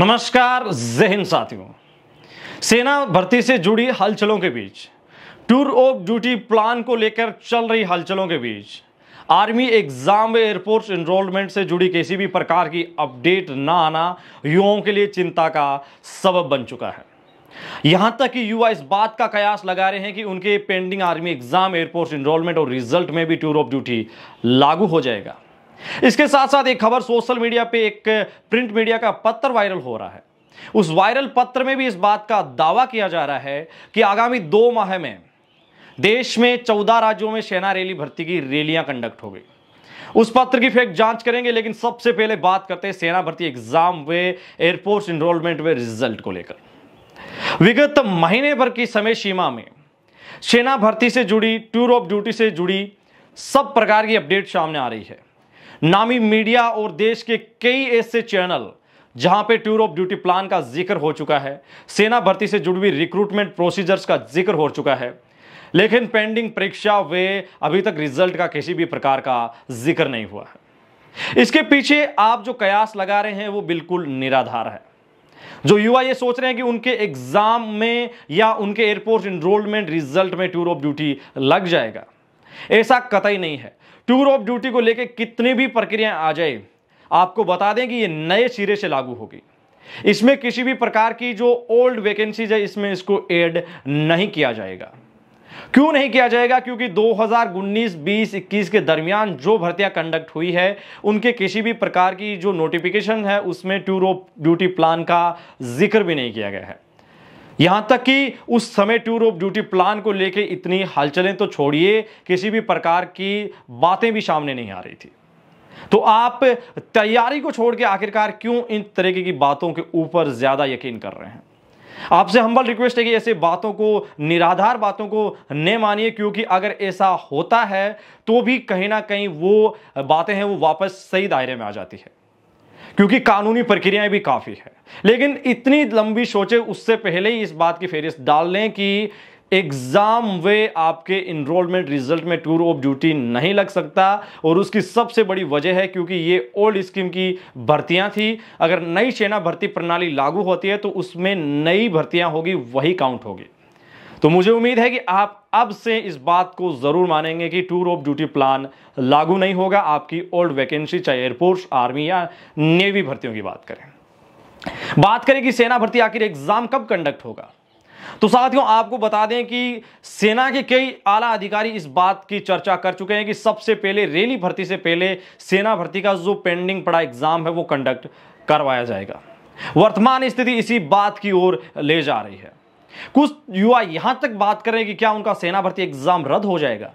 नमस्कार जहन साथियों सेना भर्ती से जुड़ी हलचलों के बीच टूर ऑफ ड्यूटी प्लान को लेकर चल रही हलचलों के बीच आर्मी एग्जाम में एयरफोर्स इनरोलमेंट से जुड़ी किसी भी प्रकार की अपडेट ना आना युवाओं के लिए चिंता का सबब बन चुका है यहां तक कि युवा इस बात का कयास लगा रहे हैं कि उनके pending army exam air force enrolment और रिजल्ट में भी टूर ऑफ ड्यूटी लागू हो जाएगा इसके साथ साथ एक खबर सोशल मीडिया पे एक प्रिंट मीडिया का पत्र वायरल हो रहा है उस वायरल पत्र में भी इस बात का दावा किया जा रहा है कि आगामी दो माह में देश में चौदह राज्यों में सेना रैली भर्ती की रैलियां कंडक्ट हो गई उस पत्र की फेक जांच करेंगे लेकिन सबसे पहले बात करते हैं सेना भर्ती एग्जाम वे एयरफोर्स इनरोलमेंट वे रिजल्ट को लेकर विगत महीने भर की समय सीमा में सेना भर्ती से जुड़ी टूर ऑफ ड्यूटी से जुड़ी सब प्रकार की अपडेट सामने आ रही है नामी मीडिया और देश के कई ऐसे चैनल जहां पे टूर ऑफ ड्यूटी प्लान का जिक्र हो चुका है सेना भर्ती से जुड़ी हुई रिक्रूटमेंट प्रोसीजर्स का जिक्र हो चुका है लेकिन पेंडिंग परीक्षा वे अभी तक रिजल्ट का किसी भी प्रकार का जिक्र नहीं हुआ है इसके पीछे आप जो कयास लगा रहे हैं वो बिल्कुल निराधार है जो युवा ये सोच रहे हैं कि उनके एग्जाम में या उनके एयरपोर्ट इनरोलमेंट रिजल्ट में टूर ऑफ ड्यूटी लग जाएगा ऐसा कतई नहीं है टूर ऑफ ड्यूटी को लेकर कितनी भी प्रक्रिया आ जाए आपको बता दें कि ये नए सिरे से लागू होगी इसमें किसी भी प्रकार की जो ओल्ड वैकेंसीज है इसमें इसको एड नहीं किया जाएगा क्यों नहीं किया जाएगा क्योंकि 2019, 20, 21 के दरमियान जो भर्तियां कंडक्ट हुई है उनके किसी भी प्रकार की जो नोटिफिकेशन है उसमें टूर ऑफ ड्यूटी प्लान का जिक्र भी नहीं किया गया है यहां तक कि उस समय टूर ऑफ ड्यूटी प्लान को लेकर इतनी हलचलें तो छोड़िए किसी भी प्रकार की बातें भी सामने नहीं आ रही थी तो आप तैयारी को छोड़ के आखिरकार क्यों इन तरीके की बातों के ऊपर ज्यादा यकीन कर रहे हैं आपसे हम्बल रिक्वेस्ट है कि ऐसे बातों को निराधार बातों को न मानिए क्योंकि अगर ऐसा होता है तो भी कहीं ना कहीं वो बातें हैं वो वापस सही दायरे में आ जाती है क्योंकि कानूनी प्रक्रियाएं भी काफ़ी है लेकिन इतनी लंबी सोचे उससे पहले ही इस बात की फेरिस्त डाल लें कि एग्ज़ाम वे आपके इनरोलमेंट रिजल्ट में टूर ऑफ ड्यूटी नहीं लग सकता और उसकी सबसे बड़ी वजह है क्योंकि ये ओल्ड स्कीम की भर्तियां थी अगर नई सेना भर्ती प्रणाली लागू होती है तो उसमें नई भर्तियां होगी वही काउंट होगी तो मुझे उम्मीद है कि आप अब से इस बात को ज़रूर मानेंगे कि टूर ऑफ ड्यूटी प्लान लागू नहीं होगा आपकी ओल्ड वैकेंसी चाहे एयरफोर्स आर्मी या नेवी भर्तियों की बात करें बात करें कि सेना भर्ती आखिर एग्जाम कब कंडक्ट होगा तो साथियों आपको बता दें कि सेना के कई आला अधिकारी इस बात की चर्चा कर चुके हैं कि सबसे पहले रैली भर्ती से पहले सेना भर्ती का जो पेंडिंग पड़ा एग्जाम है वो कंडक्ट करवाया जाएगा वर्तमान स्थिति इसी बात की ओर ले जा रही है कुछ युवा यहां तक बात कर रहे हैं कि क्या उनका सेना भर्ती एग्जाम रद्द हो जाएगा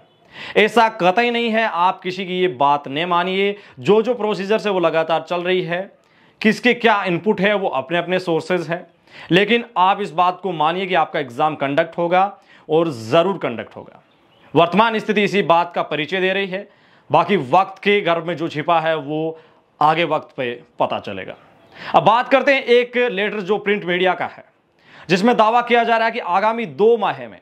ऐसा कतई नहीं है आप किसी की ये बात नहीं मानिए जो जो प्रोसीजर से वो लगातार चल रही है किसके क्या इनपुट है वो अपने अपने सोर्सेज हैं लेकिन आप इस बात को मानिए कि आपका एग्ज़ाम कंडक्ट होगा और ज़रूर कंडक्ट होगा वर्तमान स्थिति इसी बात का परिचय दे रही है बाकी वक्त के घर में जो छिपा है वो आगे वक्त पे पता चलेगा अब बात करते हैं एक लेटर जो प्रिंट मीडिया का है जिसमें दावा किया जा रहा है कि आगामी दो माह में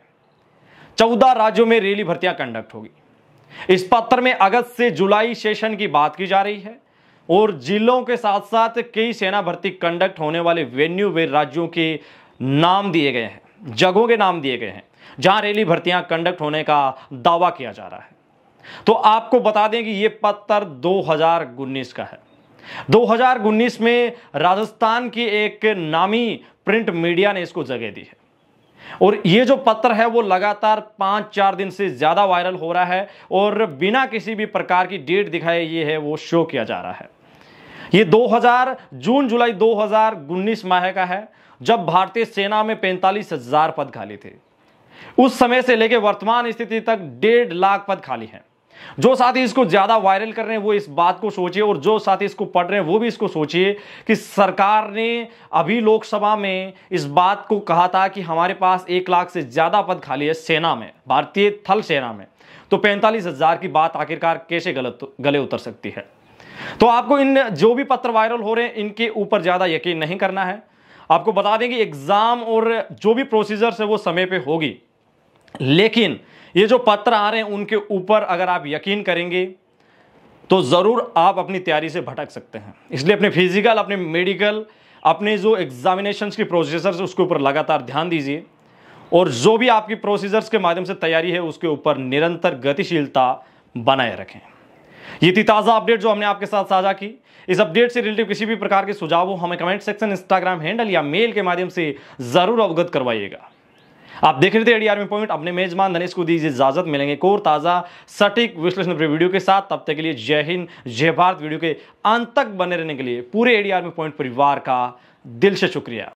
चौदह राज्यों में रैली भर्तियां कंडक्ट होगी इस पत्र में अगस्त से जुलाई सेशन की बात की जा रही है और जिलों के साथ साथ कई सेना भर्ती कंडक्ट होने वाले वेन्यू वे राज्यों के नाम दिए गए हैं जगहों के नाम दिए गए हैं जहां रैली भर्तियां कंडक्ट होने का दावा किया जा रहा है तो आपको बता दें कि यह पत्थर दो का है दो में राजस्थान की एक नामी प्रिंट मीडिया ने इसको जगह दी है और ये जो पत्र है वो लगातार पाँच चार दिन से ज़्यादा वायरल हो रहा है और बिना किसी भी प्रकार की डेट दिखाए ये है वो शो किया जा रहा है ये 2000 जून जुलाई 2019 माह का है जब भारतीय सेना में पैंतालीस हजार पद खाली थे उस समय से लेकर वर्तमान स्थिति तक डेढ़ लाख पद खाली हैं जो साथी इसको ज्यादा वायरल कर रहे हैं वो इस बात को सोचिए और जो साथी इसको पढ़ रहे हैं वो भी इसको सोचिए कि सरकार ने अभी लोकसभा में इस बात को कहा था कि हमारे पास एक लाख से ज्यादा पद खाली है सेना में भारतीय थल सेना में तो पैंतालीस हजार की बात आखिरकार कैसे गलत गले उतर सकती है तो आपको इन जो भी पत्र वायरल हो रहे हैं इनके ऊपर ज्यादा यकीन नहीं करना है आपको बता दें कि एग्जाम और जो भी प्रोसीजर्स है वो समय पे होगी लेकिन ये जो पत्र आ रहे हैं उनके ऊपर अगर आप यकीन करेंगे तो ज़रूर आप अपनी तैयारी से भटक सकते हैं इसलिए अपने फिजिकल अपने मेडिकल अपने जो एग्जामिनेशन की प्रोसीजर्स उसके ऊपर लगातार ध्यान दीजिए और जो भी आपकी प्रोसीजर्स के माध्यम से तैयारी है उसके ऊपर निरंतर गतिशीलता बनाए रखें ये थी ताज़ा अपडेट जो हमने आपके साथ साझा की इस अपडेट से रिलेटिव किसी भी प्रकार के सुझाव हो हमें कमेंट सेक्शन इंस्टाग्राम हैंडल या मेल के माध्यम से ज़रूर अवगत करवाइएगा आप देख रहे थे एडीआर में पॉइंट अपने मेजबान धनेश को दीजिए इजाजत मिलेंगे कोर ताजा सटीक विश्लेषण वीडियो के साथ तब तक के लिए जय हिंद जय भारत वीडियो के अंत तक बने रहने के लिए पूरे एडीआर में पॉइंट परिवार का दिल से शुक्रिया